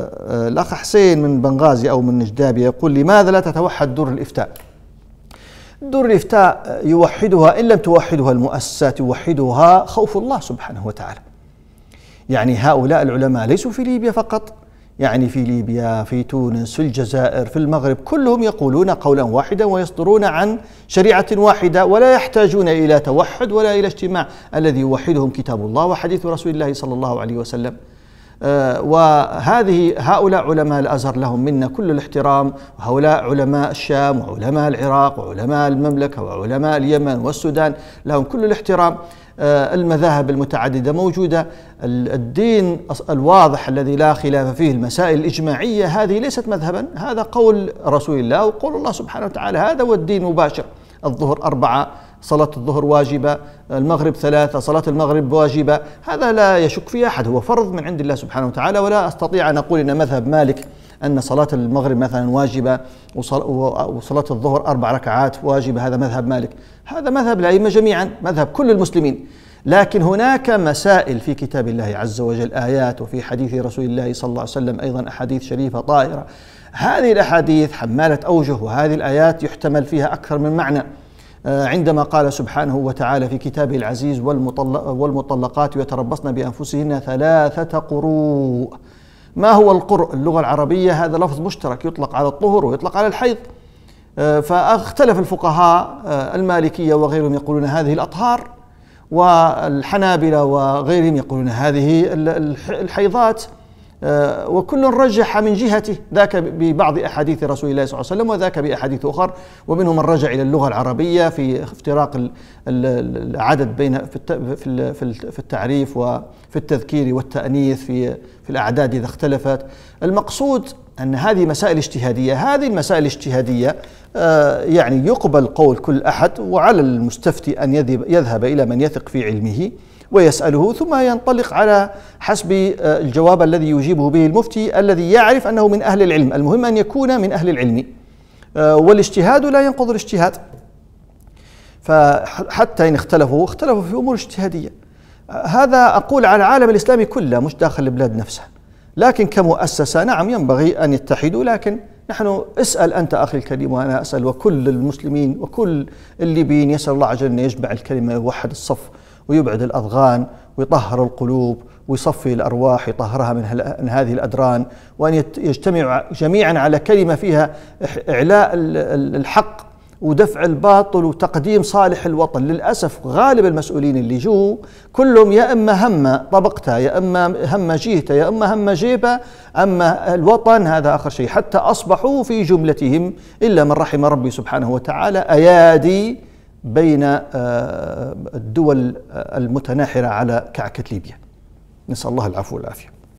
آه، الأخ حسين من بنغازي أو من نجدابية يقول لماذا لا تتوحد دور الإفتاء دور الإفتاء آه، يوحدها إن لم توحدها المؤسسات يوحدها خوف الله سبحانه وتعالى يعني هؤلاء العلماء ليسوا في ليبيا فقط يعني في ليبيا في تونس في الجزائر في المغرب كلهم يقولون قولا واحدا ويصدرون عن شريعة واحدة ولا يحتاجون إلى توحد ولا إلى اجتماع الذي يوحدهم كتاب الله وحديث رسول الله صلى الله عليه وسلم آه، وهذه هؤلاء علماء الازهر لهم منا كل الاحترام وهؤلاء علماء الشام وعلماء العراق وعلماء المملكه وعلماء اليمن والسودان لهم كل الاحترام آه، المذاهب المتعدده موجوده الدين الواضح الذي لا خلاف فيه المسائل الاجماعيه هذه ليست مذهبا هذا قول رسول الله وقول الله سبحانه وتعالى هذا هو الدين مباشر الظهر أربعة صلاة الظهر واجبة المغرب ثلاثة صلاة المغرب واجبة هذا لا يشك فيه أحد هو فرض من عند الله سبحانه وتعالى ولا أستطيع أن أقول أن مذهب مالك أن صلاة المغرب مثلا واجبة وصلاة الظهر أربع ركعات واجبة هذا مذهب مالك هذا مذهب الأئمة جميعا مذهب كل المسلمين لكن هناك مسائل في كتاب الله عز وجل آيات وفي حديث رسول الله صلى الله عليه وسلم أيضا أحاديث شريفة طائرة هذه الأحاديث حمالة أوجه وهذه الآيات يحتمل فيها أكثر من معنى آه، عندما قال سبحانه وتعالى في كتابه العزيز والمطلق والمطلقات يتربصن بأنفسهن ثلاثة قروء ما هو القرء اللغة العربية هذا لفظ مشترك يطلق على الطهر ويطلق على الحيض آه، فاختلف الفقهاء آه، المالكية وغيرهم يقولون هذه الأطهار والحنابلة وغيرهم يقولون هذه الحيضات آه، وكل رجح من جهته ذاك ببعض أحاديث رسول الله صلى الله عليه وسلم وذاك بأحاديث أخر ومنهم من رجع إلى اللغة العربية في افتراق العدد بين في التعريف وفي التذكير والتأنيث في في الأعداد إذا اختلفت المقصود أن هذه مسائل اجتهادية هذه المسائل الاجتهادية آه، يعني يقبل قول كل أحد وعلى المستفتي أن يذهب إلى من يثق في علمه ويسأله ثم ينطلق على حسب آه، الجواب الذي يجيبه به المفتي الذي يعرف أنه من أهل العلم المهم أن يكون من أهل العلم آه، والاجتهاد لا ينقض الاجتهاد فحتى إن اختلفوا اختلفوا في أمور اجتهادية هذا أقول على العالم الإسلامي كله مش داخل البلاد نفسها لكن كمؤسسة نعم ينبغي أن يتحدوا لكن نحن اسأل أنت أخي الكريم وأنا أسأل وكل المسلمين وكل الليبيين يسأل الله عز وجل أن يجمع الكلمة ويوحد الصف ويبعد الأضغان ويطهر القلوب ويصفي الأرواح يطهرها من, من هذه الأدران وأن يجتمع جميعا على كلمة فيها إعلاء الحق ودفع الباطل وتقديم صالح الوطن للأسف غالب المسؤولين اللي جو كلهم يا إما هم طبقته يا إما هم جيهته يا إما هم جيبه أما الوطن هذا آخر شيء حتى أصبحوا في جملتهم إلا من رحم ربي سبحانه وتعالى أيادي بين آه، الدول المتناحرة على كعكة ليبيا نسأل الله العفو والعافية